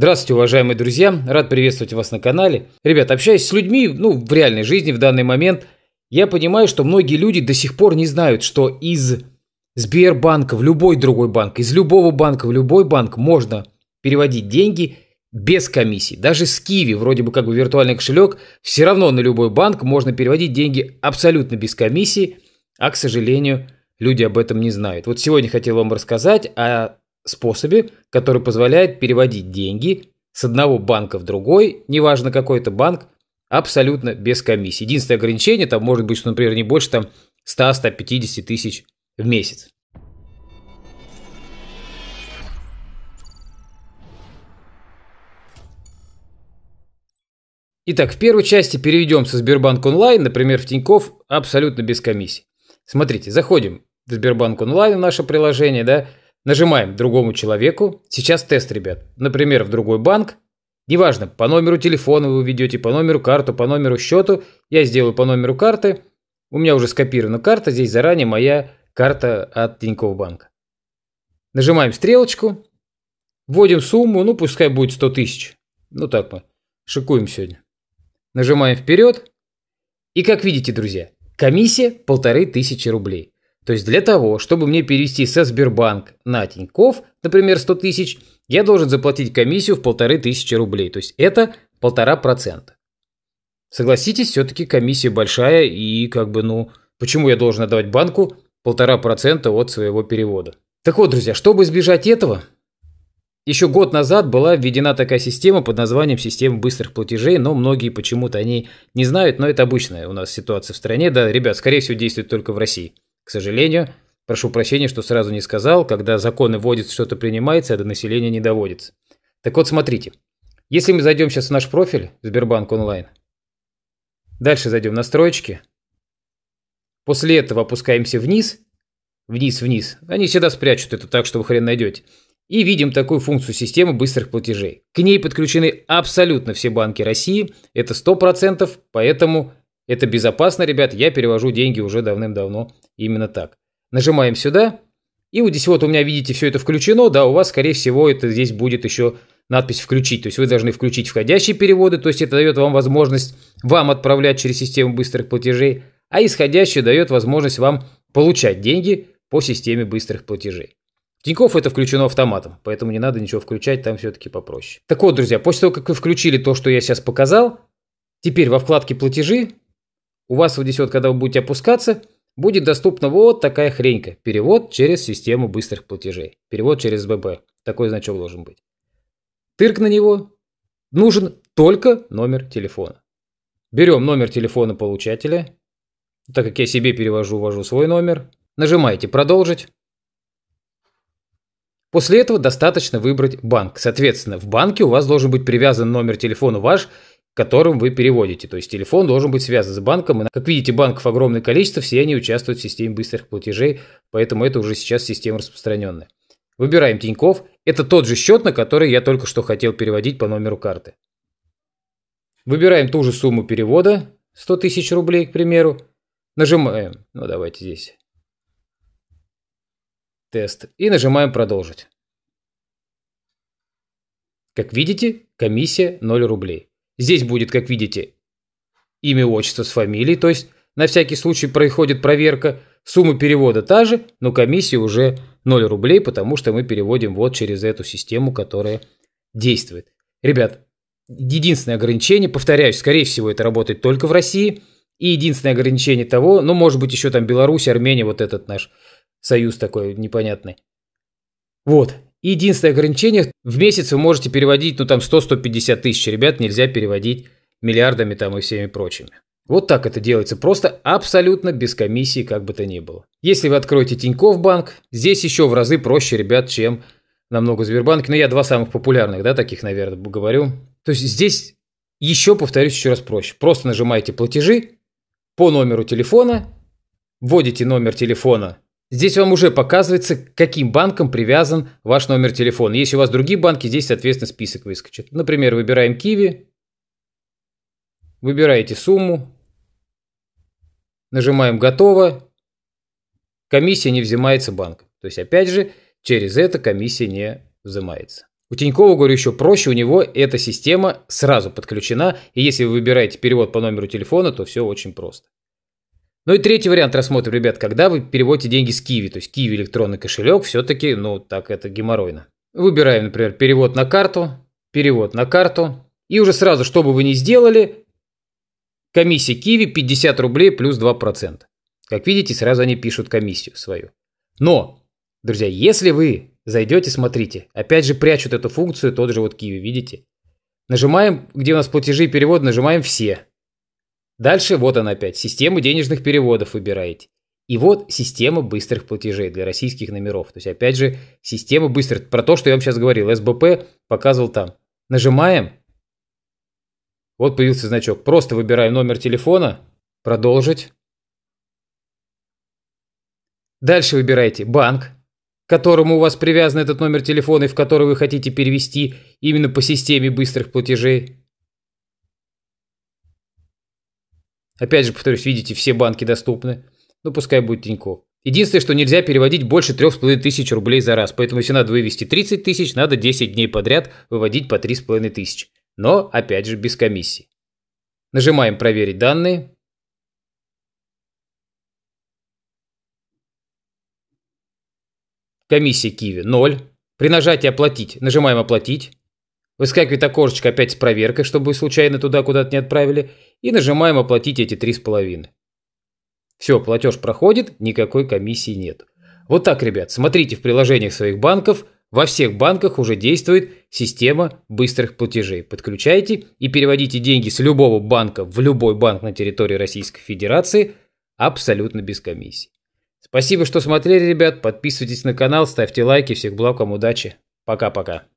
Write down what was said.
Здравствуйте, уважаемые друзья! Рад приветствовать вас на канале. Ребят, общаясь с людьми, ну, в реальной жизни в данный момент, я понимаю, что многие люди до сих пор не знают, что из Сбербанка в любой другой банк, из любого банка в любой банк можно переводить деньги без комиссии. Даже с Киви, вроде бы как бы виртуальный кошелек, все равно на любой банк можно переводить деньги абсолютно без комиссии, а, к сожалению, люди об этом не знают. Вот сегодня хотел вам рассказать о способе, который позволяет переводить деньги с одного банка в другой, неважно какой это банк, абсолютно без комиссии. Единственное ограничение там может быть, что, например, не больше там 100-150 тысяч в месяц. Итак, в первой части переведем со Сбербанк онлайн, например, в Тиньков, абсолютно без комиссии. Смотрите, заходим в Сбербанк онлайн, в наше приложение, да, Нажимаем другому человеку. Сейчас тест, ребят. Например, в другой банк. Неважно, по номеру телефона вы введете, по номеру карту, по номеру счету. Я сделаю по номеру карты. У меня уже скопирована карта. Здесь заранее моя карта от Тинькофф банка. Нажимаем стрелочку. Вводим сумму. Ну, пускай будет 100 тысяч. Ну, так мы шикуем сегодня. Нажимаем вперед. И как видите, друзья, комиссия полторы тысячи рублей. То есть для того, чтобы мне перевести со Сбербанк на Тиньков, например, 100 тысяч, я должен заплатить комиссию в полторы тысячи рублей. То есть это полтора процента. Согласитесь, все-таки комиссия большая и как бы, ну, почему я должен отдавать банку полтора процента от своего перевода? Так вот, друзья, чтобы избежать этого, еще год назад была введена такая система под названием «Система быстрых платежей», но многие почему-то о ней не знают, но это обычная у нас ситуация в стране. Да, ребят, скорее всего, действует только в России – к сожалению, прошу прощения, что сразу не сказал, когда законы вводятся, что-то принимается, а до населения не доводится. Так вот, смотрите. Если мы зайдем сейчас в наш профиль Сбербанк онлайн, дальше зайдем в настройки, после этого опускаемся вниз, вниз-вниз, они всегда спрячут это так, что вы хрен найдете, и видим такую функцию системы быстрых платежей. К ней подключены абсолютно все банки России, это 100%, поэтому это безопасно, ребят, я перевожу деньги уже давным-давно именно так. Нажимаем сюда, и вот здесь вот у меня, видите, все это включено, да, у вас, скорее всего, это здесь будет еще надпись «Включить», то есть вы должны включить входящие переводы, то есть это дает вам возможность вам отправлять через систему быстрых платежей, а исходящие дает возможность вам получать деньги по системе быстрых платежей. В это включено автоматом, поэтому не надо ничего включать, там все-таки попроще. Так вот, друзья, после того, как вы включили то, что я сейчас показал, теперь во вкладке «Платежи» У вас в Десет, когда вы будете опускаться, будет доступна вот такая хренька. Перевод через систему быстрых платежей. Перевод через ББ. Такой значок должен быть. Тырк на него. Нужен только номер телефона. Берем номер телефона получателя. Так как я себе перевожу, ввожу свой номер. Нажимаете «Продолжить». После этого достаточно выбрать банк. Соответственно, в банке у вас должен быть привязан номер телефона ваш которым вы переводите. То есть телефон должен быть связан с банком. И, как видите, банков огромное количество, все они участвуют в системе быстрых платежей, поэтому это уже сейчас система распространенная. Выбираем Тиньков. Это тот же счет, на который я только что хотел переводить по номеру карты. Выбираем ту же сумму перевода, 100 тысяч рублей, к примеру. Нажимаем, ну давайте здесь, тест. И нажимаем «Продолжить». Как видите, комиссия 0 рублей. Здесь будет, как видите, имя, отчество с фамилией, то есть на всякий случай происходит проверка. Сумма перевода та же, но комиссия уже 0 рублей, потому что мы переводим вот через эту систему, которая действует. Ребят, единственное ограничение, повторяюсь, скорее всего, это работает только в России. И единственное ограничение того, ну, может быть, еще там Беларусь, Армения, вот этот наш союз такой непонятный. Вот, Единственное ограничение, в месяц вы можете переводить, ну там 100-150 тысяч ребят, нельзя переводить миллиардами там и всеми прочими. Вот так это делается, просто абсолютно без комиссии, как бы то ни было. Если вы откроете Тиньков банк, здесь еще в разы проще ребят, чем намного Сбербанк. Но я два самых популярных, да, таких, наверное, говорю. То есть здесь еще, повторюсь еще раз проще. Просто нажимаете платежи по номеру телефона, вводите номер телефона Здесь вам уже показывается, к каким банкам привязан ваш номер телефона. Если у вас другие банки, здесь, соответственно, список выскочит. Например, выбираем Kiwi, выбираете сумму, нажимаем «Готово», комиссия не взимается банк, То есть, опять же, через это комиссия не взимается. У Тинькова, говорю, еще проще, у него эта система сразу подключена, и если вы выбираете перевод по номеру телефона, то все очень просто. Ну и третий вариант рассмотрим, ребят, когда вы переводите деньги с Киви, то есть Киви электронный кошелек, все-таки, ну, так это геморройно. Выбираем, например, перевод на карту, перевод на карту, и уже сразу, что бы вы ни сделали, комиссия Киви 50 рублей плюс 2%. Как видите, сразу они пишут комиссию свою. Но, друзья, если вы зайдете, смотрите, опять же прячут эту функцию, тот же вот Киви, видите? Нажимаем, где у нас платежи и перевод, нажимаем «Все». Дальше вот она опять, систему денежных переводов выбираете. И вот система быстрых платежей для российских номеров. То есть, опять же, система быстрых. Про то, что я вам сейчас говорил, СБП показывал там. Нажимаем. Вот появился значок. Просто выбираем номер телефона. Продолжить. Дальше выбираете банк, к которому у вас привязан этот номер телефона и в который вы хотите перевести именно по системе быстрых платежей. Опять же, повторюсь, видите, все банки доступны. Ну, пускай будет Тиньков. Единственное, что нельзя переводить больше 3,5 тысяч рублей за раз. Поэтому если надо вывести 30 тысяч, надо 10 дней подряд выводить по 3,5 тысячи. Но, опять же, без комиссии. Нажимаем «Проверить данные». Комиссия Киви 0. При нажатии «Оплатить» нажимаем «Оплатить». Выскакивает окошечко опять с проверкой, чтобы случайно туда куда-то не отправили и нажимаем оплатить эти 3,5. Все, платеж проходит, никакой комиссии нет. Вот так, ребят, смотрите в приложениях своих банков. Во всех банках уже действует система быстрых платежей. Подключайте и переводите деньги с любого банка в любой банк на территории Российской Федерации абсолютно без комиссии. Спасибо, что смотрели, ребят. Подписывайтесь на канал, ставьте лайки. Всех благ вам, удачи. Пока-пока.